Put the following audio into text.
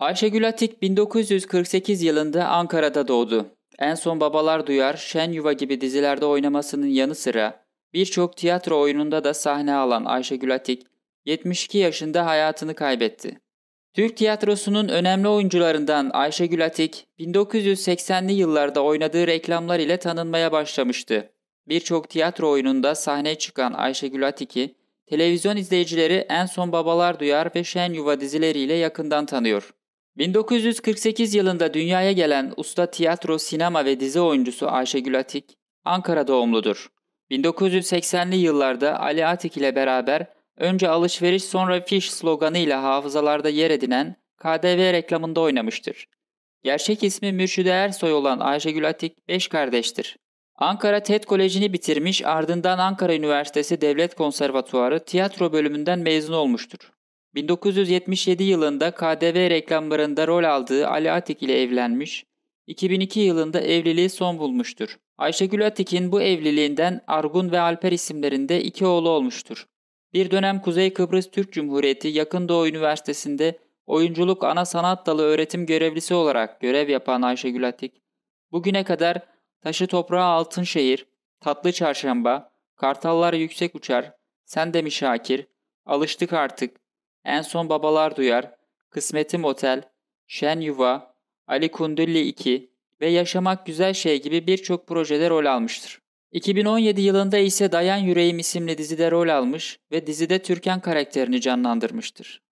Ayşegül Atik 1948 yılında Ankara'da doğdu. En son Babalar Duyar, Şen Yuva gibi dizilerde oynamasının yanı sıra birçok tiyatro oyununda da sahne alan Ayşegül Atik 72 yaşında hayatını kaybetti. Türk tiyatrosunun önemli oyuncularından Ayşegül Atik 1980'li yıllarda oynadığı reklamlar ile tanınmaya başlamıştı. Birçok tiyatro oyununda sahne çıkan Ayşegül Atik'i televizyon izleyicileri en son Babalar Duyar ve Şen Yuva dizileriyle yakından tanıyor. 1948 yılında dünyaya gelen usta tiyatro, sinema ve dizi oyuncusu Ayşegül Atik, Ankara doğumludur. 1980'li yıllarda Ali Atik ile beraber önce alışveriş sonra fiş sloganı ile hafızalarda yer edinen KDV reklamında oynamıştır. Gerçek ismi Mürşide Ersoy olan Ayşegül Atik 5 kardeştir. Ankara TED Koleji'ni bitirmiş ardından Ankara Üniversitesi Devlet Konservatuarı tiyatro bölümünden mezun olmuştur. 1977 yılında KDV reklamlarında rol aldığı Ali Atik ile evlenmiş, 2002 yılında evliliği son bulmuştur. Ayşegül Atik'in bu evliliğinden Argun ve Alper isimlerinde iki oğlu olmuştur. Bir dönem Kuzey Kıbrıs Türk Cumhuriyeti Yakın Doğu Üniversitesi'nde oyunculuk ana sanat dalı öğretim görevlisi olarak görev yapan Ayşegül Atik, bugüne kadar Taşı Toprağı Altınşehir, Tatlı Çarşamba, Kartallar Yüksek Uçar, Sen Demiş mi Şakir, Alıştık Artık, en son Babalar Duyar, Kısmetim Otel, Şen Yuva, Ali Kundulli 2 ve Yaşamak Güzel Şey gibi birçok projede rol almıştır. 2017 yılında ise Dayan Yüreğim isimli dizide rol almış ve dizide Türkan karakterini canlandırmıştır.